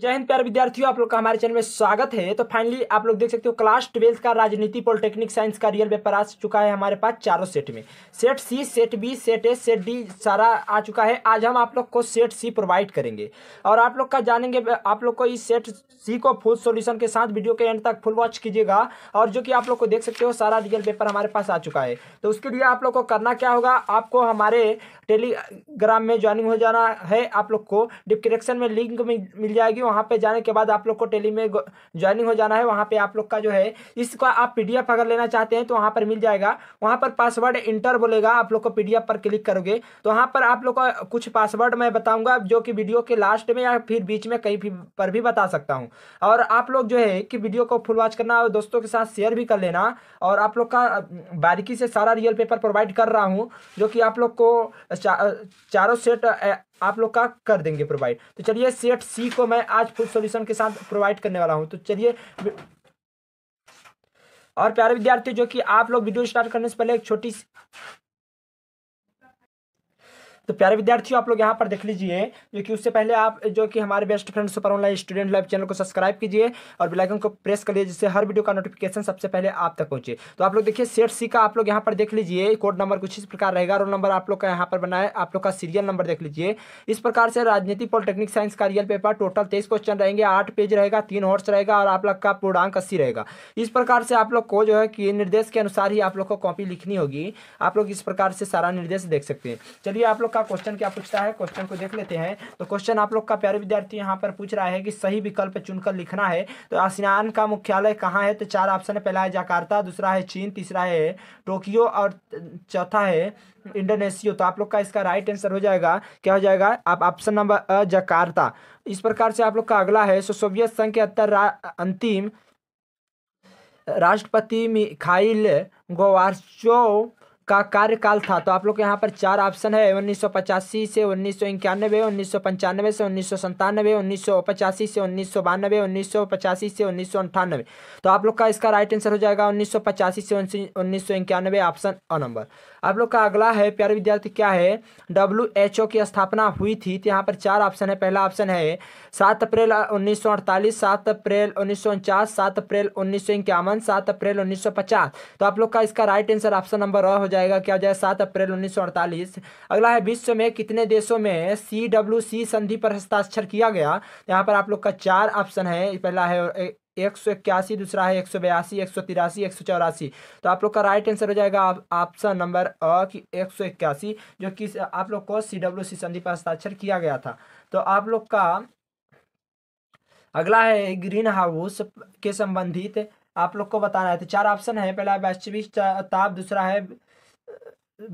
जय हिंद प्यार विद्यार्थियों आप लोग का हमारे चैनल में स्वागत है तो फाइनली आप लोग देख सकते हो क्लास ट्वेल्थ का राजनीति पॉलिटेक्निक साइंस का रियल पेपर आ चुका है हमारे पास चारों सेट में set C set B set A set D सारा आ चुका है आज हम आप लोग को सेट सी प्रोवाइड करेंगे और आप लोग का जानेंगे आप लोग को इस सेट सी को फुल सोल्यूशन के साथ वीडियो के एंड तक फुल वॉच कीजिएगा और जो कि आप लोग को देख सकते हो सारा रियल पेपर हमारे पास आ चुका है तो उसके लिए आप लोग को करना क्या होगा आपको हमारे टेलीग्राम में ज्वाइनिंग हो जाना है आप लोग को डिस्क्रिप्शन में लिंक मिल जाएगी वहाँ पर जाने के बाद आप लोग को टेली में ज्वाइनिंग हो जाना है वहाँ पर आप लोग का जो है इसका आप पी अगर लेना चाहते हैं तो वहाँ पर मिल जाएगा वहाँ पर पासवर्ड इंटर बोलेगा आप लोग को पी पर क्लिक करोगे तो वहाँ पर आप लोग का कुछ पासवर्ड मैं बताऊँगा जो कि वीडियो के लास्ट में या फिर बीच में कहीं भी पर भी बता सकता हूँ और आप लोग जो है कि वीडियो को फुल वॉच करना और दोस्तों के साथ शेयर भी कर लेना और आप लोग का बारीकी से सारा रियल पेपर प्रोवाइड कर रहा हूँ जो कि आप लोग को अच्छा, चारों सेट आप लोग का कर देंगे प्रोवाइड तो चलिए सेट सी को मैं आज फुल सॉल्यूशन के साथ प्रोवाइड करने वाला हूं तो चलिए और प्यारे विद्यार्थी जो कि आप लोग वीडियो स्टार्ट करने से पहले एक छोटी तो प्यारे विद्यार्थियों आप लोग यहाँ पर देख लीजिए जो कि उससे पहले आप जो कि हमारे best friend super online student live channel को सब्सक्राइब कीजिए और बिलाइकन को प्रेस करिए जिससे हर वीडियो का नोटिफिकेशन सबसे पहले आप तक पहुंचे तो आप लोग देखिए सेट सी का आप लोग यहाँ पर देख लीजिए कोड नंबर कुछ इस प्रकार रहेगा रोल नंबर आप लोग का यहाँ पर बनाए आप लोग का सीरियल नंबर देख लीजिए इस प्रकार से राजनीति पॉलिटेक्निक साइंस का रियल पेपर टोटल तेईस क्वेश्चन रहेंगे आठ पेज रहेगा तीन हॉर्स रहेगा और आप लोग का पूर्णांक अस्सी रहेगा इस प्रकार से आप लोग को जो है कि निर्देश के अनुसार ही आप लोग को कॉपी लिखनी होगी आप लोग इस प्रकार से सारा निर्देश देख सकते हैं चलिए आप लोग का क्वेश्चन क्या पूछता है क्वेश्चन को देख लेते हैं तो क्वेश्चन आप लोग का प्यारे विद्यार्थी यहाँ पर पूछ रहा है कि सही विकल्प चुनकर लिखना है तो आसियान का मुख्यालय कहाँ है तो चार ऑप्शन है पहला है जाकार्ता दूसरा है चीन तीसरा है टोक्यो और चौथा है इंडोनेशियो तो आप लोग का इसका राइट आंसर हो जाएगा क्या हो जाएगा आप ऑप्शन नंबर अ जकार्ता इस प्रकार से आप लोग का अगला है सो सोवियत संघ के अंतर अंतिम राष्ट्रपति मिखाइल गोवार्चो का कार्यकाल था तो आप लोग के यहाँ पर चार ऑप्शन है उन्नीस सौ पचासी से उन्नीस सौ इक्यानवे उन्नीस सौ पंचानवे से उन्नीस सौ संतानवे उन्नीस सौ पचासी से उन्नीस सौ बानवे उन्नीस सौ पचासी से उन्नीस सौ अंठानवे तो आप लोग का इसका राइट आंसर हो जाएगा उन्नीस सौ पचासी से उन्नीस सौ इक्यानवे ऑप्शन अ नंबर आप लोग का अगला है प्यारे विद्यार्थी क्या है डब्ल्यू एच ओ की स्थापना हुई थी तो यहाँ पर चार ऑप्शन है पहला ऑप्शन है सात अप्रैल उन्नीस सौ अड़तालीस सात अप्रैल उन्नीस सौ उनचास सात अप्रैल उन्नीस सौ इक्यावन सात अप्रैल उन्नीस सौ पचास तो आप लोग का इसका राइट आंसर ऑप्शन नंबर और हो जाएगा क्या हो जाएगा सात अप्रैल उन्नीस सौ अड़तालीस अगला है विश्व में कितने देशों में सी डब्ल्यू सी संधि पर हस्ताक्षर किया गया तो यहाँ पर आप लोग का चार ऑप्शन है पहला है एक सौ इक्यासी दूसरा है एक सौ बयासी एक सौ तिरासी एक सौ चौरासी तो आप लोग का राइट आंसर हो जाएगा ऑप्शन नंबर अ की एक सौ इक्यासी जो कि आप लोग को सी डब्ल्यू सी संधि पर हस्ताक्षर किया गया था तो आप लोग का अगला है ग्रीन हाउस के संबंधित आप लोग को बताना है तो चार ऑप्शन है पहला वैश्विक ताप दूसरा है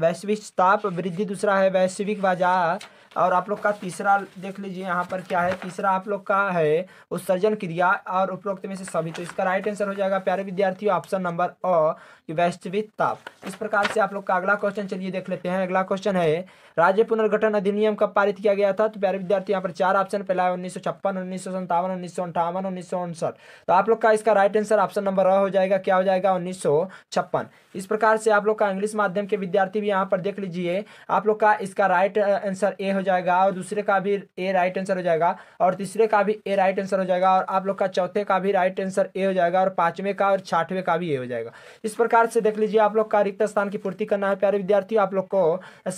वैश्विक ताप वृद्धि दूसरा है वैश्विक बाजार और आप लोग का तीसरा देख लीजिए यहाँ पर क्या है तीसरा आप लोग का है उत्सर्जन क्रिया और उपरोक्त में से सभी तो इसका राइट आंसर हो जाएगा प्यारे विद्यार्थियों ऑप्शन नंबर अ वैश्विक ताप इस प्रकार से आप लोग का अगला क्वेश्चन चलिए देख लेते हैं अगला क्वेश्चन है राज्य पुनर्गठन अधिनियम कब पारित किया गया था तो प्यारे विद्यार्थी यहाँ पर चार ऑप्शन पहला है उन्नीस सौ छप्पन उन्नीस सौ सत्तावन उन्नीस सौ अंठावन उन्नीस सौ उनसठ तो आप लोग का इसका राइट आंसर ऑप्शन नंबर अ हो जाएगा क्या हो जाएगा उन्नीस सौ छप्पन इस प्रकार से आप लोग का इंग्लिश माध्यम के विद्यार्थी भी यहाँ पर देख लीजिए आप लोग का इसका राइट आंसर ए हो हो जाएगा और दूसरे का भी ए राइट आंसर हो जाएगा और तीसरे का भी ए राइट आंसर हो जाएगा और आप लोग का चौथे का भी राइट आंसर ए हो जाएगा और पांचवें का और छठवें का भी ए हो जाएगा इस प्रकार से देख लीजिए आप लोग का रिक्त स्थान की पूर्ति करना है प्यारे विद्यार्थी आप लोग को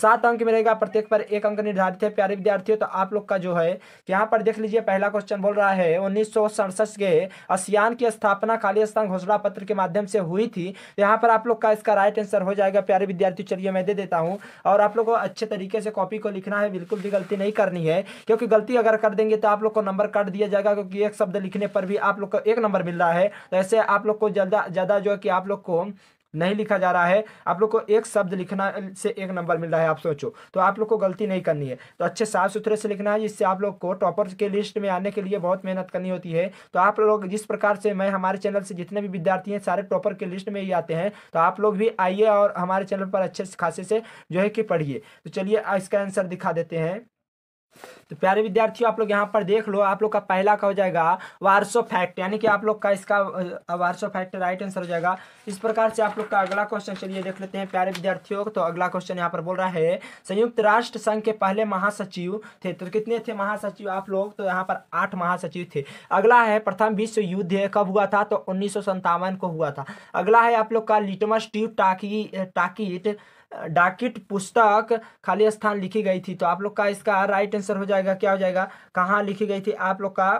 सात अंक मिलेगा प्रत्येक पर एक अंक निर्धारित है प्यारे विद्यार्थियों तो आप लोग का जो है यहाँ पर देख लीजिए पहला क्वेश्चन बोल रहा है उन्नीस के असियान की स्थापना खाली स्थान घोषणा पत्र के माध्यम से हुई थी यहाँ पर आप लोग का इसका राइट आंसर हो जाएगा प्यारे विद्यार्थी चलिए मैं दे देता हूँ और आप लोग को अच्छे तरीके से कॉपी को लिखना है बिल्कुल बिल्कुल भी गलती नहीं करनी है क्योंकि गलती अगर कर देंगे तो आप लोग को नंबर काट दिया जाएगा क्योंकि एक शब्द लिखने पर भी आप लोग को एक नंबर मिल रहा है तो ऐसे आप लोग को ज़्यादा ज़्यादा जो है कि आप लोग को नहीं लिखा जा रहा है आप लोग को एक शब्द लिखना से एक नंबर मिल रहा है आप सोचो तो आप लोग को गलती नहीं करनी है तो अच्छे साफ सुथरे से लिखना है जिससे आप लोग को टॉपर के लिस्ट में आने के लिए बहुत मेहनत करनी होती है तो आप लोग जिस प्रकार से मैं हमारे चैनल से जितने भी विद्यार्थी हैं सारे टॉपर के लिस्ट में ही आते हैं तो आप लोग भी आइए और हमारे चैनल पर अच्छे खासे से जो है कि पढ़िए तो चलिए इसका आंसर दिखा देते हैं तो प्यारे विद्यार्थियों आप लोग यहाँ पर देख लो आप लोग का पहला का हो जाएगा वार्सो फैक्ट यानी कि आप लोग का इसका वार्सो फैक्ट राइट आंसर हो जाएगा इस प्रकार से आप लोग का अगला क्वेश्चन चलिए देख लेते हैं प्यारे विद्यार्थियों तो अगला क्वेश्चन यहाँ पर बोल रहा है संयुक्त राष्ट्र संघ के पहले महासचिव थे तो कितने थे महासचिव आप लोग तो यहाँ पर आठ महासचिव थे अगला है प्रथम विश्व युद्ध कब हुआ था तो उन्नीस को हुआ था अगला है आप लोग का लिटमस ट्यूब टाकी टाकिट डाकिट पुस्तक खाली स्थान लिखी गई थी तो आप लोग का इसका राइट आंसर हो जाएगा क्या हो जाएगा कहाँ लिखी गई थी आप लोग का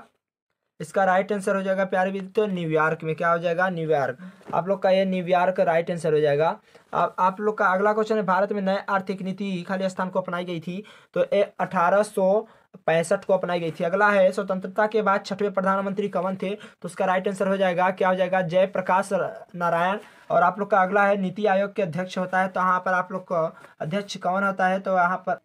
इसका राइट आंसर हो जाएगा प्यारे विद्यार्थियों तो न्यूयॉर्क में क्या हो जाएगा न्यूयॉर्क आप लोग का ये न्यूयॉर्क राइट आंसर हो जाएगा अब आप लोग का अगला क्वेश्चन है भारत में नए आर्थिक नीति खाली स्थान को अपनाई गई थी तो ये अठारह पैंसठ को अपनाई गई थी अगला है स्वतंत्रता के बाद छठवें प्रधानमंत्री कवन थे तो उसका राइट आंसर हो जाएगा क्या हो जाएगा जयप्रकाश नारायण और आप लोग का अगला है नीति आयोग के अध्यक्ष होता है तो यहाँ पर आप लोग का अध्यक्ष कौन होता है तो यहाँ पर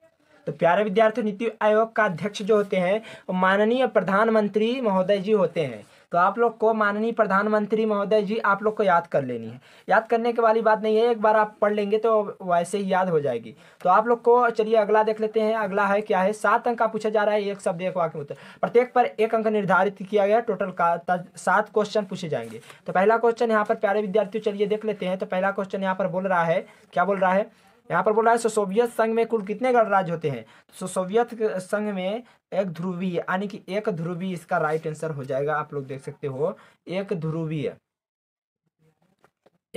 तो प्यारे विद्यार्थी नीति आयोग का अध्यक्ष जो होते हैं माननीय प्रधानमंत्री महोदय जी होते हैं तो आप लोग को माननीय प्रधानमंत्री महोदय जी आप लोग को याद कर लेनी है याद करने के वाली बात नहीं है एक बार आप पढ़ लेंगे तो वैसे ही याद हो जाएगी तो आप लोग को चलिए अगला देख लेते हैं अगला है क्या है सात अंक का पूछा जा रहा है एक शब्द एक वाक्य उत्तर प्रत्येक पर एक अंक निर्धारित किया गया टोटल का सात क्वेश्चन पूछे जाएंगे तो पहला क्वेश्चन यहाँ पर प्यारे विद्यार्थियों चलिए देख लेते हैं तो पहला क्वेश्चन यहाँ पर बोल रहा है क्या बोल रहा है यहाँ पर बोल रहा है सो सोवियत संघ में कुल कितने गणराज्य होते हैं तो सो सोवियत संघ में एक ध्रुवीय यानी कि एक ध्रुवीय इसका राइट आंसर हो जाएगा आप लोग देख सकते हो एक ध्रुवीय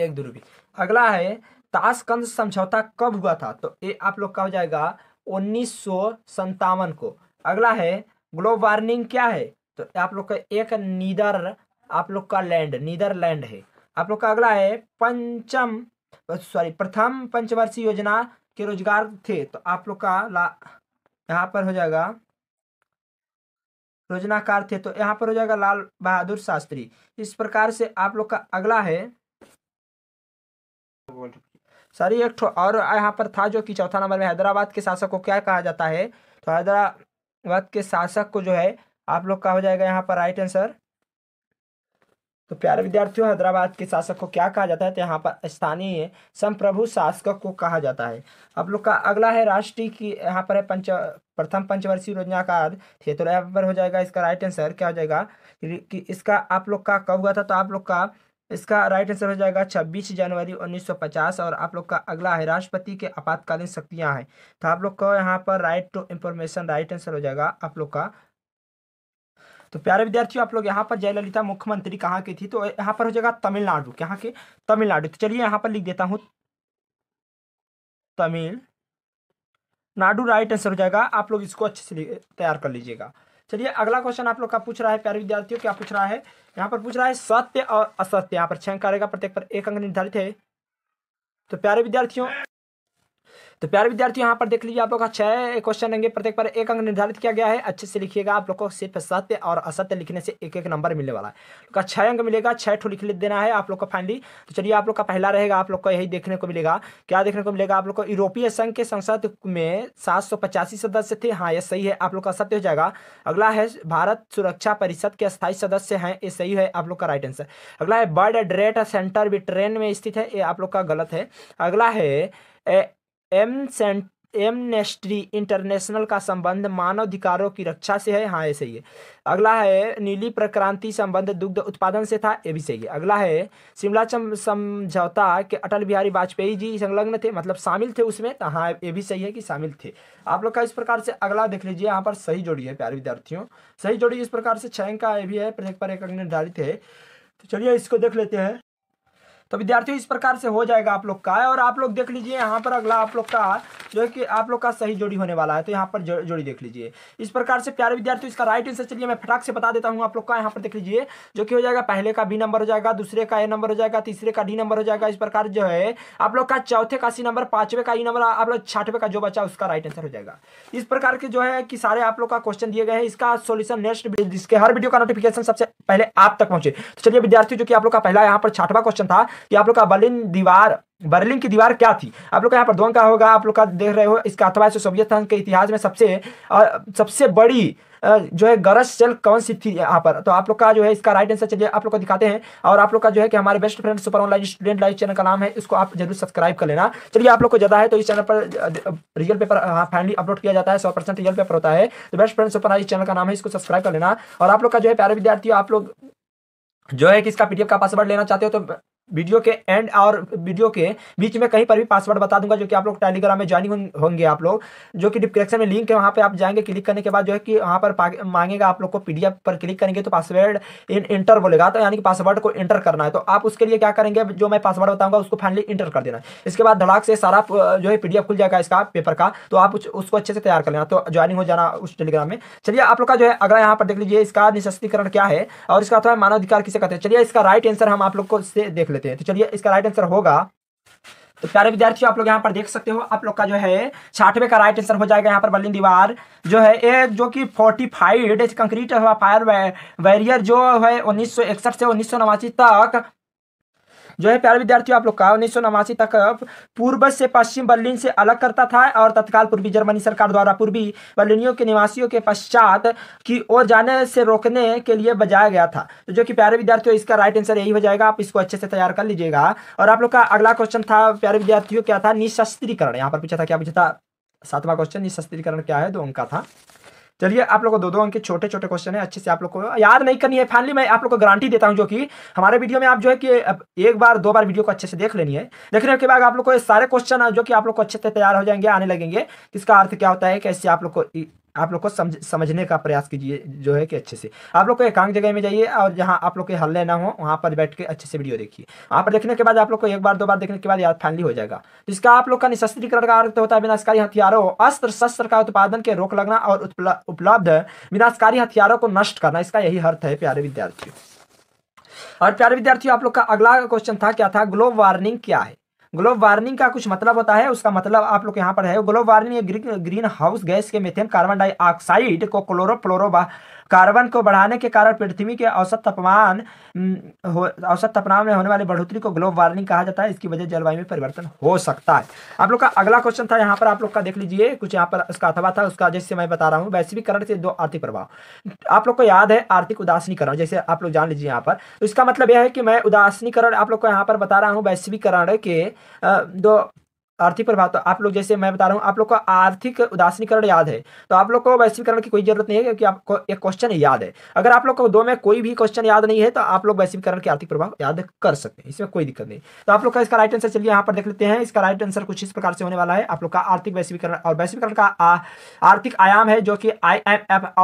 एक ध्रुवीय अगला है ताशकंद समझौता कब हुआ था तो ये आप लोग का हो जाएगा उन्नीस को अगला है ग्लोब वार्मिंग क्या है तो आप लोग का एक नीदर आप लोग का लैंड नीदरलैंड है आप लोग का अगला है पंचम सॉरी प्रथम पंचवर्षीय योजना के रोजगार थे तो आप लोग का ला यहाँ पर हो जाएगा योजनाकार थे तो यहाँ पर हो जाएगा लाल बहादुर शास्त्री इस प्रकार से आप लोग का अगला है सॉरी एक और यहाँ पर था जो कि चौथा नंबर में हैदराबाद के शासक को क्या कहा जाता है तो हैदराबाद के शासक को जो है आप लोग का हो जाएगा यहाँ पर राइट आंसर तो प्यारे विद्यार्थियों हैदराबाद के शासक को क्या कहा जाता है तो यहाँ पर स्थानीय संप्रभु शासक को कहा जाता है आप लोग का अगला है राष्ट्रीय की यहाँ पर है पंच प्रथम पंचवर्षीय योजना का आद ये तो यहाँ पर हो जाएगा इसका राइट आंसर क्या हो जाएगा कि इसका आप लोग का कब हुआ था तो आप लोग का इसका राइट आंसर हो जाएगा छब्बीस जनवरी पचास और आप लोग का अगला है राष्ट्रपति के आपातकालीन शक्तियां हैं तो आप लोग का यहाँ पर right to information right answer हो जाएगा आप लोग का तो प्यारे विद्यार्थियों आप लोग यहाँ पर जयललिता मुख्यमंत्री कहाँ की थी तो यहाँ पर हो जाएगा तमिलनाडु कहाँ के तमिलनाडु तो चलिए यहाँ पर लिख देता हूँ तमिल नाडु राइट आंसर हो जाएगा आप लोग इसको अच्छे से तैयार कर लीजिएगा चलिए अगला क्वेश्चन आप लोग का पूछ रहा है प्यारे विद्यार्थियों क्या पूछ रहा है यहाँ पर पूछ रहा है सत्य और असत्य यहाँ पर छह कार्यगा प्रत्येक पर एक अंक निर्धारित है तो प्यारे विद्यार्थियों तो प्यारे विद्यार्थी यहाँ पर देख लीजिए आप लोग का छह क्वेश्चन रहेंगे प्रत्येक पर एक अंक निर्धारित किया गया है अच्छे से लिखिएगा आप लोग को सिर्फ सत्य और असत्य लिखने से एक एक नंबर मिलने वाला है का छह अंक मिलेगा छह ठो लिख देना है आप लोग का फाइनली तो चलिए आप लोग का पहला रहेगा आप लोग को यही देखने को मिलेगा क्या देखने को मिलेगा आप लोग को यूरोपीय संघ के संसद में सात सदस्य थे हाँ ये सही है आप लोग का सत्य हो जाएगा अगला है भारत सुरक्षा परिषद के स्थायी सदस्य है ये सही है आप लोग का राइट आंसर अगला है बर्ड ड्रेट सेंटर भी ट्रेन में स्थित है ये आप लोग का गलत है अगला है एम सेंट एमनेस्ट्री इंटरनेशनल का संबंध मानवाधिकारों की रक्षा से है हाँ ये सही है अगला है नीली प्रक्रांति संबंध दुग्ध उत्पादन से था ये भी सही है अगला है शिमला समझौता के अटल बिहारी वाजपेयी जी संलग्न थे मतलब शामिल थे उसमें तो हाँ ये भी सही है कि शामिल थे आप लोग का इस प्रकार से अगला देख लीजिए यहाँ पर सही जोड़ी है प्यारे विद्यार्थियों सही जोड़ी इस प्रकार से छय का ये भी है प्रत्येक पर एक निर्धारित है तो चलिए इसको देख लेते हैं तो विद्यार्थियों इस प्रकार से हो जाएगा आप लोग का और आप लोग देख लीजिए यहाँ पर अगला आप लोग का जो है कि आप लोग का सही जोड़ी होने वाला है तो यहाँ पर जो, जोड़ी देख लीजिए इस प्रकार से प्यारे विद्यार्थियों इसका राइट आंसर चलिए मैं फटाक से बता देता हूँ आप लोग का यहाँ पर देख लीजिए जो कि हो जाएगा पहले का बी नंबर हो जाएगा दूसरे का ए नंबर हो जाएगा तीसरे का डी नंबर हो जाएगा इस प्रकार जो है आप लोग का चौथे का सी नंबर पांचवे का ई e नंबर आप लोग छठवे का जो बचा उसका राइट आंसर हो जाएगा इस प्रकार के जो है कि सारे आप लोग का क्वेश्चन दिए गए हैं इसका सोल्यूशन नेक्स्ट जिसके हर वीडियो का नोटिफिकेशन सबसे पहले आप तक पहुंचे तो चलिए विद्यार्थी जो कि आप लोग का पहला यहाँ पर छठवा क्वेश्चन था कि आप लोग का बर्लिन दीवार बर्लिन की दीवार क्या थी आप लोग का यहाँ पर द्वंग का होगा आप लोग का देख रहे हो इसका अथवा सोवियत संघ के इतिहास में सबसे सबसे बड़ी जो है गरज चल कौन सी थी यहाँ पर तो आप लोग का जो है इसका राइट आंसर चलिए आप लोग को दिखाते हैं और आप लोग का जो है कि हमारे best friend super online student live channel का नाम है इसको आप जरूर सब्सक्राइब कर लेना चलिए आप लोग को ज्यादा है तो इस चैनल पर रियल पेपर फाइनली अपलोड किया जाता है सौ रियल पेपर होता है तो best friend super online channel का नाम है इसको सब्सक्राइब कर लेना और आप लोग का जो है प्यारे विद्यार्थी आप लोग जो है कि इसका पीडीएफ का पासवर्ड लेना चाहते हो तो वीडियो के एंड और वीडियो के बीच में कहीं पर भी पासवर्ड बता दूंगा जो कि आप लोग टेलीग्राम में ज्वाइनिंग होंगे आप लोग जो कि डिस्क्रिप्शन में लिंक है वहाँ पे आप जाएंगे क्लिक करने के बाद जो है कि वहाँ पर मांगेगा आप लोग को पीडीएफ पर क्लिक करेंगे तो पासवर्ड इन इंटर बोलेगा तो यानी कि पासवर्ड को इंटर करना है तो आप उसके लिए क्या करेंगे जो मैं पासवर्ड बताऊंगा उसको फाइनली इंटर कर देना इसके बाद धड़ाक से सारा जो है पीडीएफ खुल जाएगा इसका पेपर का तो आप उसको अच्छे से तैयार कर लेना तो ज्वाइनिंग हो जाना उस टेलीग्राम में चलिए आप लोग का जो है अगला यहाँ पर देख लीजिए इसका निशस्तीकरण क्या है और इसका मानवाधिकार किसे कहते हैं चलिए इसका राइट आंसर हम आप लोग को देख लेते देते हैं तो चलिए इसका राइट आंसर होगा तो प्यारे विद्यार्थियों आप लोग यहाँ पर देख सकते हो आप लोग का जो है छाठवे का राइट आंसर हो जाएगा यहाँ पर बल्ली दीवार जो है ए, जो कि फोर्टीफाइड कंक्रीट फायर वैरियर जो है उन्नीस से उन्नीस तक जो है प्यारे विद्यार्थियों आप लोग का उन्नीस तक पूर्व से पश्चिम बर्लिन से अलग करता था और तत्काल पूर्वी जर्मनी सरकार द्वारा पूर्वी बर्लिनियों के निवासियों के पश्चात की ओर जाने से रोकने के लिए बजाया गया था तो जो कि प्यारे विद्यार्थियों इसका राइट आंसर यही हो जाएगा आप इसको अच्छे से तैयार कर लीजिएगा और आप लोग का अगला क्वेश्चन था प्यारे विद्यार्थियों क्या था निशस्त्रीकरण यहाँ पर पूछा था क्या पूछा था सातवां क्वेश्चन निशस्त्रीकरण क्या है दो अंक का था चलिए आप लोगों को दो दो अंक के छोटे छोटे क्वेश्चन है अच्छे से आप लोग को याद नहीं करनी है फाइनली मैं आप लोग को गारंटी देता हूँ जो कि हमारे वीडियो में आप जो है कि एक बार दो बार वीडियो को अच्छे से देख लेनी है देखने के बाद आप लोग को सारे क्वेश्चन जो कि आप लोग को अच्छे से तैयार हो जाएंगे आने लगेंगे इसका अर्थ क्या होता है कैसे आप लोग को आप लोग को समझ समझने का प्रयास कीजिए जो है कि अच्छे से आप लोग को एकांक जगह में जाइए और जहाँ आप लोग के हल्ले ना हो वहाँ पर बैठ के अच्छे से वीडियो देखिए वहाँ पर देखने के बाद आप लोग को एक बार दो बार देखने के बाद याद फाइनली हो जाएगा जिसका आप लोग का निशस्त्रीकरण का अर्थ होता है विनाशकारी हथियारों अस्त्र शस्त्र का उत्पादन के रोक लगना और उपलब्ध विनाशकारी हथियारों को नष्ट करना इसका यही अर्थ है प्यारे विद्यार्थियों और प्यारे विद्यार्थियों आप लोग का अगला क्वेश्चन था क्या था ग्लोब वार्निंग क्या है ग्लोब वार्मिंग का कुछ मतलब होता है उसका मतलब आप लोग यहाँ पर है global warming green house gas के मेथेन कार्बन डाइऑक्साइड को क्लोरो कार्बन को बढ़ाने के कारण पृथ्वी के औसत तापमान औसत तापमान में होने वाली बढ़ोतरी को ग्लोबल वार्मिंग कहा जाता है इसकी वजह जलवायु में परिवर्तन हो सकता है आप लोग का अगला क्वेश्चन था यहाँ पर आप लोग का देख लीजिए कुछ यहाँ पर उसका अथवा था उसका जैसे मैं बता रहा हूँ वैश्वीकरण से दो आर्थिक प्रभाव आप लोग को याद है आर्थिक उदासनीकरण जैसे आप लोग जान लीजिए यहाँ पर तो इसका मतलब यह है कि मैं उदासनीकरण आप लोग को यहाँ पर बता रहा हूँ वैश्वीकरण के दो आर्थिक प्रभाव तो आप लोग जैसे मैं बता रहा हूँ आप लोग का आर्थिक उदासीनीकरण याद है तो आप लोग को वैश्वीकरण की कोई जरूरत नहीं है क्योंकि आपको एक क्वेश्चन याद है अगर आप लोग को दो में कोई भी क्वेश्चन याद नहीं है तो आप लोग वैश्वीकरण के आर्थिक प्रभाव याद कर सकते हैं इसमें कोई दिक्कत नहीं तो आप लोग का इसका राइट आंसर चलिए यहाँ पर देख लेते हैं इसका राइट आंसर कुछ इस प्रकार से होने वाला है आप लोग का आर्थिक वैश्वीकरण और वैश्वीकरण का आर्थिक आयाम है जो कि आई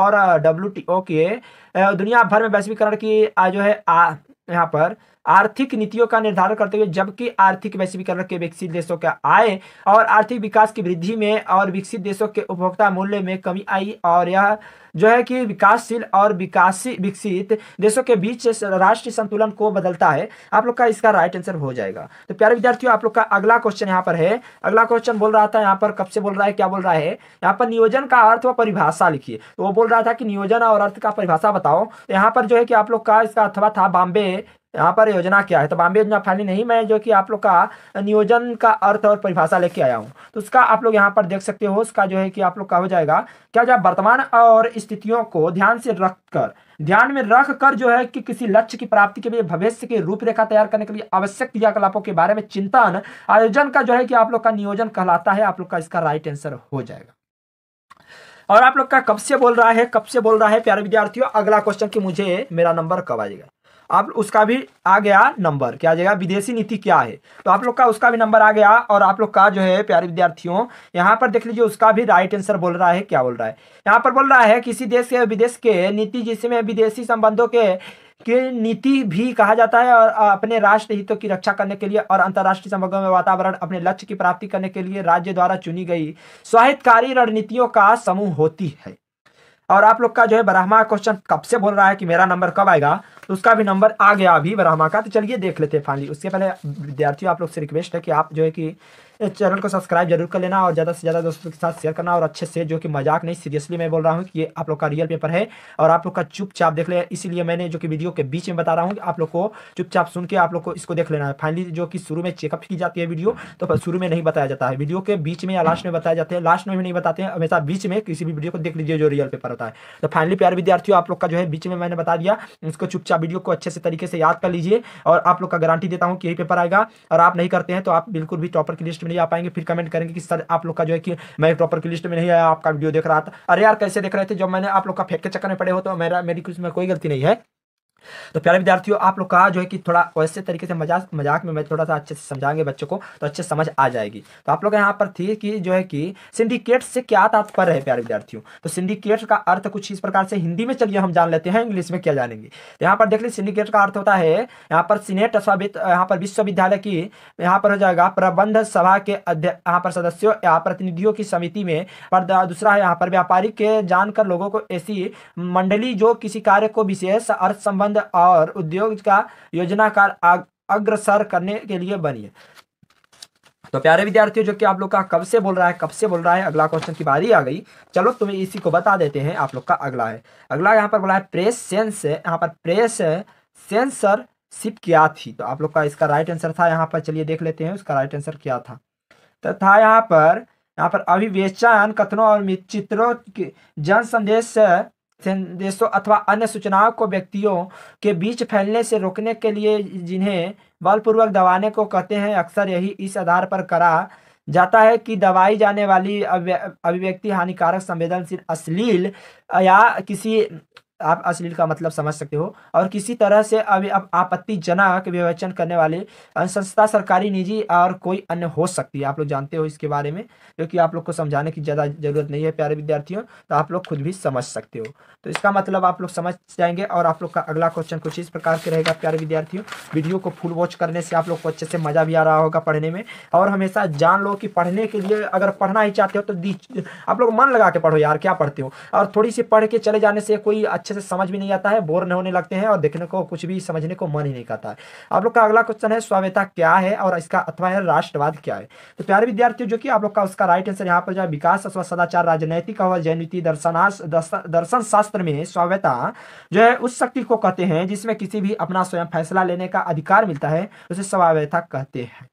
और डब्ल्यू के दुनिया भर में वैश्वीकरण की जो है यहाँ पर आर्थिक नीतियों का निर्धारण करते हुए जबकि आर्थिक वैश्वीकरण के विकसित देशों का आय और आर्थिक विकास की वृद्धि में और विकसित देशों के उपभोक्ता मूल्य में कमी आई और यह जो है कि विकासशील और विकासी विकसित देशों के बीच राष्ट्रीय संतुलन को बदलता है आप लोग का इसका राइट आंसर हो जाएगा तो प्यारे विद्यार्थियों आप लोग का अगला क्वेश्चन यहाँ पर है अगला क्वेश्चन बोल रहा था यहाँ पर कब से बोल रहा है क्या बोल रहा है यहाँ पर नियोजन का अर्थ व परिभाषा लिखिए तो वो बोल रहा था कि नियोजन और अर्थ का परिभाषा बताओ तो यहाँ पर जो है कि आप लोग का इसका अथवा था बॉम्बे यहाँ पर योजना क्या है तो बॉम्बे योजना फैली नहीं मैं जो कि आप लोग का नियोजन का अर्थ और परिभाषा लेके आया हूँ तो उसका आप लोग यहाँ पर देख सकते हो उसका जो है कि आप लोग का हो जाएगा क्या जब वर्तमान और स्थितियों को ध्यान से रख कर ध्यान में रख कर जो है कि किसी लक्ष्य की प्राप्ति के लिए भविष्य की रूपरेखा तैयार करने के लिए आवश्यक क्रियाकलापों के बारे में चिंतन आयोजन का जो है कि आप लोग का नियोजन कहलाता है आप लोग का इसका राइट आंसर हो जाएगा और आप लोग का कब से बोल रहा है कब से बोल रहा है प्यारे विद्यार्थियों अगला क्वेश्चन कि मुझे मेरा नंबर कब आएगा आप उसका भी आ गया नंबर क्या आ जाएगा विदेशी नीति क्या है तो आप लोग का उसका भी नंबर आ गया और आप लोग का जो है प्यारे विद्यार्थियों यहाँ पर देख लीजिए उसका भी राइट आंसर बोल रहा है क्या बोल रहा है यहाँ पर बोल रहा है किसी देश के विदेश के नीति जिसमें विदेशी संबंधों के नीति भी कहा जाता है और अपने राष्ट्र हितों की रक्षा करने के लिए और अंतर्राष्ट्रीय संबंधों में वातावरण अपने लक्ष्य की प्राप्ति करने के लिए राज्य द्वारा चुनी गई स्वाहितकारी रणनीतियों का समूह होती है और आप लोग का जो है ब्रह्मा क्वेश्चन कब से बोल रहा है कि मेरा नंबर कब आएगा तो उसका भी नंबर आ गया अभी ब्रह्मा का तो चलिए देख लेते हैं फाइनली उसके पहले विद्यार्थियों आप लोग से रिक्वेस्ट है कि आप जो है कि इस चैनल को सब्सक्राइब जरूर कर लेना और ज़्यादा से ज़्यादा दोस्तों के साथ शेयर करना और अच्छे से जो कि मजाक नहीं सीरियसली मैं बोल रहा हूँ कि ये आप लोग का रियल पेपर है और आप लोग का चुपचाप देख ले इसीलिए मैंने जो कि वीडियो के बीच में बता रहा हूँ कि आप लोग को चुपचाप सुन के आप लोग को इसको देख लेना है फाइनली जो कि शुरू में चेकअप की जाती है वीडियो तो शुरू में नहीं बताया जाता है वीडियो के बीच में या लास्ट में बताया जाता है लास्ट में भी नहीं बताते हैं हमेशा बीच में किसी भी वीडियो को देख लीजिए जो रियल पेपर होता है तो फाइनली प्यार विद्यार्थियों आप लोग का जो है बीच में मैंने बता दिया इसको चुपचाप वीडियो को अच्छे से तरीके से याद कर लीजिए और आप लोग का गारंटी देता हूँ कि यही पेपर आएगा और आप नहीं करते हैं तो आप बिल्कुल भी टॉपर की लिस्ट में नहीं आ पाएंगे फिर कमेंट करेंगे कि सर आप लोग का जो है कि मैं प्रॉपर की लिस्ट में नहीं आया आपका वीडियो देख रहा था अरे यार कैसे देख रहे थे जब मैंने आप लोग का फेंक के चक्कर में पड़े हो तो मेरा मेरी कुछ में कोई गलती नहीं है तो प्यारे विद्यार्थियों आप लोग का जो है कि थोड़ा वैसे तरीके से मजाक मजाक में मैं थोड़ा सा अच्छे से समझाएंगे बच्चों को तो अच्छे से समझ आ जाएगी तो आप लोग यहाँ पर थी कि जो है कि सिंडिकेट से क्या तात्पर्य है प्यारे विद्यार्थियों तो सिंडिकेट का अर्थ कुछ इस प्रकार से हिंदी में चलिए हम जान लेते हैं इंग्लिश में क्या जानेंगे तो यहाँ पर देख लीजिए सिंडिकेट का अर्थ होता है यहाँ पर सीनेट अथवा यहाँ पर विश्वविद्यालय की यहाँ पर हो जाएगा प्रबंध सभा के यहाँ पर सदस्यों या प्रतिनिधियों की समिति में पर दूसरा है यहाँ पर व्यापारिक के जानकर लोगों को ऐसी मंडली जो किसी कार्य को विशेष अर्थ संबंध प्रबंध और उद्योग का योजनाकार अग्रसर करने के लिए बनी है तो प्यारे विद्यार्थियों जो कि आप लोग का कब से बोल रहा है कब से बोल रहा है अगला क्वेश्चन की बारी आ गई चलो तुम्हें इसी को बता देते हैं आप लोग का अगला है अगला यहाँ पर बोला है प्रेस सेंस यहाँ पर प्रेस सेंसर सिप क्या थी तो आप लोग का इसका राइट आंसर था यहाँ पर चलिए देख लेते हैं उसका राइट आंसर क्या था तो था यहाँ पर यहाँ पर अभिवेचन कथनों और चित्रों के जन संदेश संदेशों अथवा अन्य सूचनाओं को व्यक्तियों के बीच फैलने से रोकने के लिए जिन्हें बलपूर्वक दबाने को कहते हैं अक्सर यही इस आधार पर करा जाता है कि दबाई जाने वाली अभिव्यक्ति हानिकारक संवेदनशील अश्लील या किसी आप अश्लील का मतलब समझ सकते हो और किसी तरह से अभी अब आपत्तिजनक विवेचन करने वाले संस्था सरकारी निजी और कोई अन्य हो सकती है आप लोग जानते हो इसके बारे में क्योंकि आप लोग को समझाने की ज़्यादा जरूरत नहीं है प्यारे विद्यार्थियों तो आप लोग खुद भी समझ सकते हो तो इसका मतलब आप लोग समझ जाएंगे और आप लोग का अगला क्वेश्चन कुछ इस प्रकार के रहेगा प्यारे विद्यार्थियों वीडियो को फुल वॉच करने से आप लोग को अच्छे से मज़ा भी आ रहा होगा पढ़ने में और हमेशा जान लो कि पढ़ने के लिए अगर पढ़ना ही चाहते हो तो आप लोग मन लगा के पढ़ो यार क्या पढ़ते हो और थोड़ी सी पढ़ के चले जाने से कोई अच्छा अच्छे से समझ भी नहीं आता है बोर होने लगते हैं और देखने को कुछ भी समझने को मन ही नहीं करता है आप लोग का अगला क्वेश्चन है स्वाव्यता क्या है और इसका अथवा है राष्ट्रवाद क्या है तो प्यारे विद्यार्थियों जो कि आप लोग का उसका राइट आंसर यहाँ पर जो है विकास अथवा सदाचार राजनैतिक और जैननीति दर्शनाश दर्शन शास्त्र में स्वाव्यता जो है उस शक्ति को कहते हैं जिसमें किसी भी अपना स्वयं फैसला लेने का अधिकार मिलता है उसे स्वाव्यता कहते हैं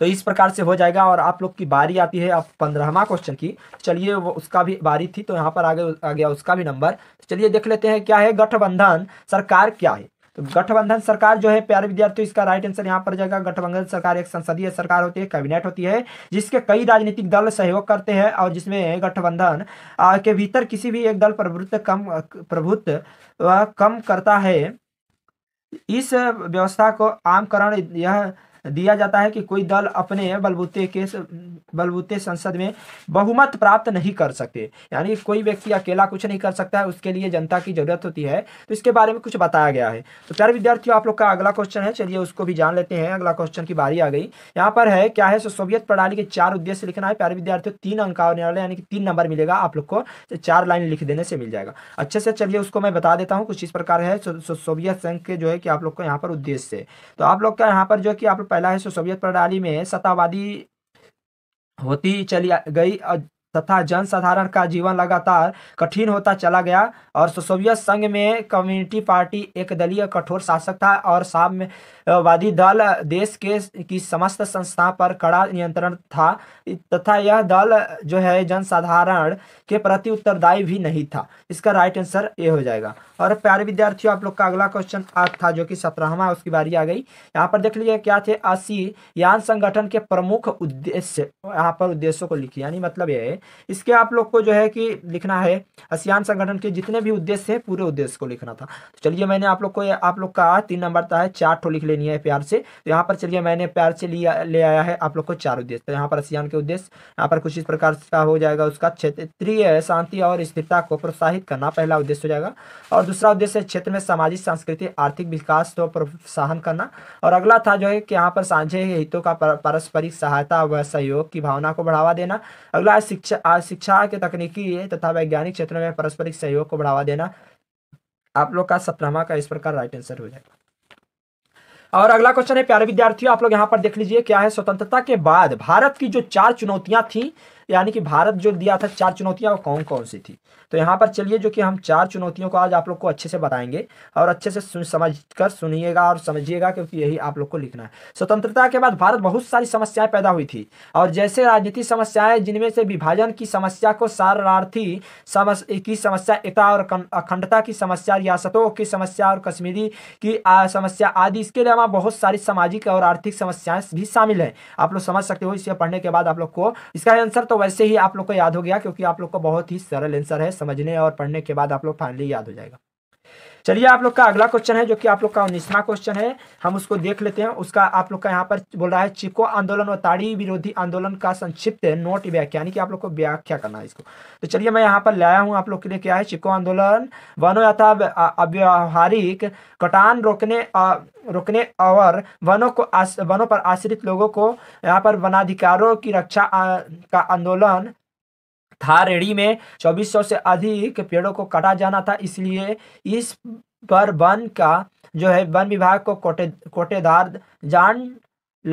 तो इस प्रकार से हो जाएगा और आप लोग की बारी आती है अब पंद्रहवा क्वेश्चन की चलिए उसका भी बारी थी तो यहाँ पर आगे आ गया उसका भी नंबर तो चलिए देख लेते हैं क्या है गठबंधन सरकार क्या है तो गठबंधन सरकार जो है प्यारे विद्यार्थियों इसका राइट आंसर यहाँ पर जाएगा गठबंधन सरकार एक संसदीय सरकार होती है कैबिनेट होती है जिसके कई राजनीतिक दल सहयोग करते हैं और जिसमें गठबंधन के भीतर किसी भी एक दल प्रभुत्व कम प्रभुत्व कम करता है इस व्यवस्था को आमकरण यह दिया जाता है कि कोई दल अपने बलबूते के बलबूते संसद में बहुमत प्राप्त नहीं कर सकते यानी कोई व्यक्ति अकेला कुछ नहीं कर सकता है उसके लिए जनता की जरूरत होती है तो इसके बारे में कुछ बताया गया है तो प्यारे विद्यार्थियों आप लोग का अगला क्वेश्चन है चलिए उसको भी जान लेते हैं अगला क्वेश्चन की बारी आ गई यहाँ पर है क्या है सो सोवियत प्रणाली के चार उद्देश्य लिखना है प्यारे विद्यार्थियों तीन अंक आने वाले यानी कि तीन नंबर मिलेगा आप लोग को तो चार लाइन लिख देने से मिल जाएगा अच्छे से चलिए उसको मैं बता देता हूँ कुछ इस प्रकार है सोवियत संघ के जो है कि आप लोग को यहाँ पर उद्देश्य तो आप लोग का यहाँ पर जो है कि आप लोग पहला है सोवियत प्रणाली में सत्तावादी होती चली गई तथा जनसाधारण का जीवन लगातार कठिन होता चला गया और सोवियत संघ में कम्युनिटी पार्टी एक दलीय कठोर शासक था और साम्यवादी दल देश के की समस्त संस्था पर कड़ा नियंत्रण था तथा यह दल जो है जनसाधारण के प्रति उत्तरदायी भी नहीं था इसका राइट आंसर ये हो जाएगा और प्यारे विद्यार्थियों आप लोग का अगला क्वेश्चन आज था जो कि सत्रहवा उसकी बारी आ गई यहाँ पर देख लीजिए क्या थे आसी यान संगठन के प्रमुख उद्देश्य यहाँ पर उद्देश्यों को लिखी यानी मतलब ये इसके आप लोग को जो है कि लिखना है असियान संगठन के जितने भी उद्देश्य हैं पूरे उद्देश्य को लिखना था तो चलिए मैंने आप लोग को आप लोग का तीन नंबर था है चार ठो लिख लेनी है प्यार से तो यहाँ पर चलिए मैंने प्यार से लिया ले आया है आप लोग को चार उद्देश्य तो यहाँ पर असियान के उद्देश्य यहाँ पर कुछ इस प्रकार का हो जाएगा उसका क्षेत्रीय शांति और स्थिरता को प्रोत्साहित करना पहला उद्देश्य हो जाएगा और दूसरा उद्देश्य क्षेत्र में सामाजिक सांस्कृतिक आर्थिक विकास को प्रोत्साहन करना और अगला था जो है कि यहाँ पर साझे हितों का पारस्परिक सहायता व सहयोग की भावना को बढ़ावा देना अगला है शिक्षा शिक्षा शिक्षा के तकनीकी तथा वैज्ञानिक क्षेत्र में पारस्परिक सहयोग को बढ़ावा देना आप लोग का सत्रहवा का इस प्रकार राइट आंसर हो जाएगा और अगला क्वेश्चन है प्यारे विद्यार्थियों आप लोग यहाँ पर देख लीजिए क्या है स्वतंत्रता के बाद भारत की जो चार चुनौतियां थी यानी कि भारत जो दिया था चार चुनौतियां कौन कौन सी थी तो यहाँ पर चलिए जो कि हम चार चुनौतियों को आज आप लोग को अच्छे से बताएंगे और अच्छे से समझ कर सुनिएगा और समझिएगा क्योंकि यही आप लोग को लिखना है स्वतंत्रता के बाद भारत बहुत सारी समस्याएं पैदा हुई थी और जैसे राजनीतिक समस्याएं जिनमें से विभाजन की समस्या को शरणार्थी समस्या की समस्या एकता और अखंडता की समस्या रियासतों की समस्या और कश्मीरी की समस्या आदि इसके अलावा बहुत सारी सामाजिक और आर्थिक समस्याएं भी शामिल है आप लोग समझ सकते हो इसे पढ़ने के बाद आप लोग को इसका आंसर तो तो वैसे ही आप लोग को याद हो गया क्योंकि आप लोग का बहुत ही सरल आंसर है समझने और पढ़ने के बाद आप लोग फाइनली याद हो जाएगा चलिए आप लोग का अगला क्वेश्चन है जो कि आप लोग का उन्नीसवा क्वेश्चन है हम उसको देख लेते हैं उसका आप लोग का यहाँ पर बोल रहा है चिपको आंदोलन और ताड़ी विरोधी आंदोलन का संक्षिप्त नोट व्याख्या यानी कि आप लोग को व्याख्या करना है इसको तो चलिए मैं यहाँ पर लाया हूँ आप लोग के लिए क्या है चिपको आंदोलन वनो यथा अव्यवहारिक कटान रोकने रोकने और वनों को वनों पर आश्रित लोगों को यहाँ पर वनाधिकारों की रक्षा का आंदोलन थार रेडी में 2400 से अधिक पेड़ों को काटा जाना था इसलिए इस पर वन का जो है वन विभाग को कोटे कोटेदार जान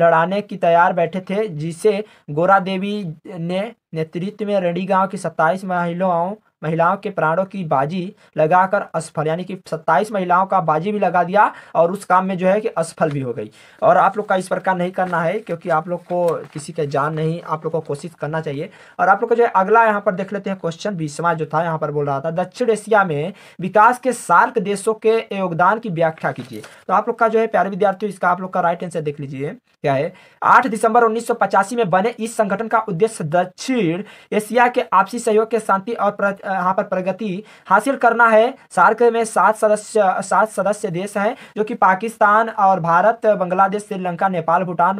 लड़ाने की तैयार बैठे थे जिसे गोरा देवी ने नेतृत्व में रेडी गांव की 27 महिलाओं महिलाओं के प्राणों की बाजी लगाकर असफल यानी कि सत्ताईस महिलाओं का बाजी भी लगा दिया और उस काम में जो है कि असफल भी हो गई और आप लोग का इस प्रकार नहीं करना है क्योंकि आप लोग को किसी का जान नहीं आप लोग को कोशिश करना चाहिए और आप लोग को जो है अगला यहाँ पर देख लेते हैं क्वेश्चन बीसवा जो था यहाँ पर बोल रहा था दक्षिण एशिया में विकास के सार्क देशों के योगदान की व्याख्या कीजिए तो आप लोग का जो है प्यारे विद्यार्थियों इसका आप लोग का राइट आंसर देख लीजिए क्या है आठ दिसंबर उन्नीस में बने इस संगठन का उद्देश्य दक्षिण एशिया के आपसी सहयोग के शांति और यहाँ पर प्रगति हासिल करना है सार्क में सात सदस्य सात सदस्य देश हैं जो कि पाकिस्तान और भारत बांग्लादेश श्रीलंका नेपाल भूटान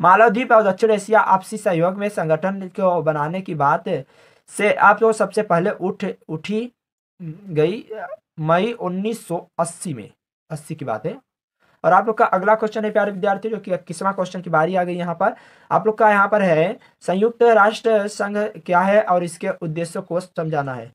मालद्वीप और दक्षिण एशिया आपसी सहयोग में संगठन को बनाने की बात से आप लोग सबसे पहले उठ उठी गई मई 1980 में 80 की बात है और आप लोग का अगला क्वेश्चन है प्यारे विद्यार्थी जो कि किसवा क्वेश्चन की बारी आ गई यहाँ पर आप लोग का यहाँ पर है संयुक्त राष्ट्र संघ क्या है और इसके उद्देश्य को समझाना है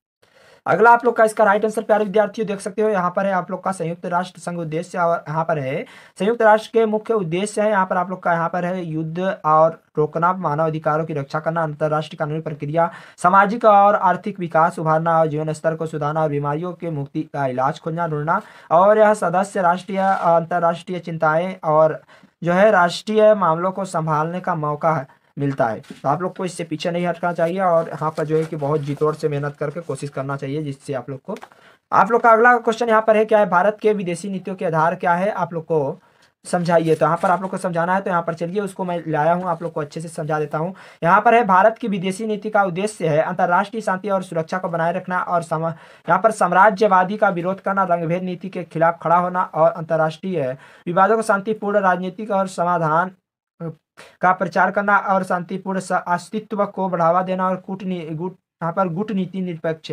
अगला आप लोग का इसका राइट आंसर प्यारे विद्यार्थियों देख सकते हो यहाँ पर है आप लोग का संयुक्त राष्ट्र संघ उद्देश्य और यहाँ पर है संयुक्त राष्ट्र के मुख्य उद्देश्य है यहाँ पर आप लोग का यहाँ पर है युद्ध और रोकना मानव अधिकारों की रक्षा करना अंतर्राष्ट्रीय कानूनी प्रक्रिया सामाजिक और आर्थिक विकास उभारना और जीवन स्तर को सुधारना और बीमारियों के मुक्ति का इलाज खोजना ढूंढना और यह सदस्य राष्ट्रीय अंतर्राष्ट्रीय चिंताएं और जो है राष्ट्रीय मामलों को संभालने का मौका है मिलता है तो आप लोग को इससे पीछे नहीं हटना चाहिए और यहाँ पर जो है कि बहुत जितोर से मेहनत करके कोशिश करना चाहिए जिससे आप लोग को आप लोग का अगला क्वेश्चन यहाँ पर है क्या है भारत के विदेशी नीतियों के आधार क्या है आप लोग को समझाइए तो यहाँ पर आप लोग को समझाना है तो यहाँ पर चलिए उसको मैं लाया हूँ आप लोग को अच्छे से समझा देता हूँ यहाँ पर है भारत की विदेशी नीति का उद्देश्य है अंतर्राष्ट्रीय शांति और सुरक्षा को बनाए रखना और सम यहाँ पर साम्राज्यवादी का विरोध करना रंगभेद नीति के खिलाफ खड़ा होना और अंतर्राष्ट्रीय विवादों को शांतिपूर्ण राजनीतिक और समाधान का प्रचार करना और शांतिपूर्ण अस्तित्व को बढ़ावा देना और कूटनी यहाँ पर गुट नीति निरपेक्ष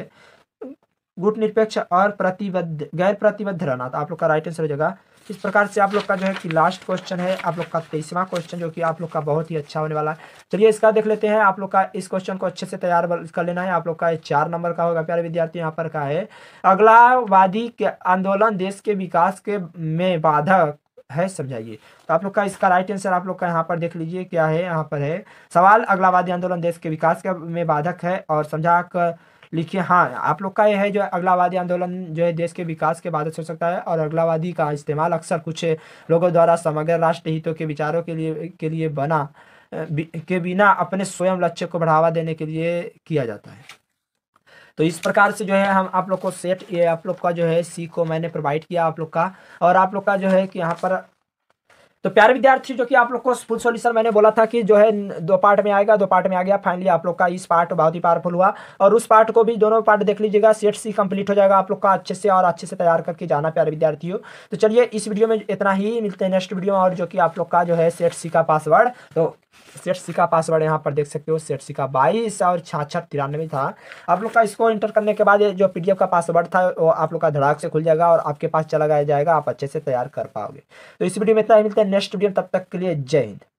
गुट निरपेक्ष और प्रतिबद्ध गैर प्रतिबद्ध रहना तो आप लोग का राइट आंसर हो जाएगा इस प्रकार से आप लोग का जो है कि लास्ट क्वेश्चन है आप लोग का तेईसवा क्वेश्चन जो कि आप लोग का बहुत ही अच्छा होने वाला है चलिए इसका देख लेते हैं आप लोग का इस क्वेश्चन को अच्छे से तैयार कर लेना है आप लोग का चार नंबर का होगा प्यारे विद्यार्थी यहाँ पर का है अगला वादी आंदोलन देश के विकास के में बाधक है समझाइए तो आप लोग का इसका राइट आंसर आप लोग का यहाँ पर देख लीजिए क्या है यहाँ पर है सवाल अगलावादी आंदोलन देश के विकास के में बाधक है और समझा कर लिखिए हाँ आप लोग का यह है जो अगलावादी आंदोलन जो है देश के विकास के बाधक हो सकता है और अगलावादी का इस्तेमाल अक्सर कुछ लोगों द्वारा समग्र राष्ट्र हितों के विचारों के लिए के लिए बना के बिना अपने स्वयं लक्ष्य को बढ़ावा देने के लिए किया जाता है तो इस प्रकार से जो है हम आप लोग को सेट ये आप लोग का जो है सी को मैंने प्रोवाइड किया आप लोग का और आप लोग का जो है कि यहाँ पर तो प्यारे विद्यार्थी जो कि आप लोग को फुल सॉल्यूशन मैंने बोला था कि जो है दो पार्ट में आएगा दो पार्ट में आ गया फाइनली आप लोग का इस पार्ट बहुत ही पावरफुल हुआ और उस पार्ट को भी दोनों पार्ट देख लीजिएगा सेट सी कंप्लीट हो जाएगा आप लोग का अच्छे से और अच्छे से तैयार करके जाना प्यारे विद्यार्थियों तो चलिए इस वीडियो में इतना ही मिलते हैं नेक्स्ट वीडियो में और जो कि आप लोग का जो है सेट सी का पासवर्ड तो सी का पासवर्ड यहाँ पर देख सकते हो सी का बाईस और छाछठ तिरानवे था आप लोग का इसको इंटर करने के बाद जो पी का पासवर्ड था वो आप लोग का धड़ाक से खुल जाएगा और आपके पास चला गया जाएगा आप अच्छे से तैयार कर पाओगे तो इस वीडियो में इतना ही मिलता है नेक्स्ट वीडियो तब तक के लिए जय हिंद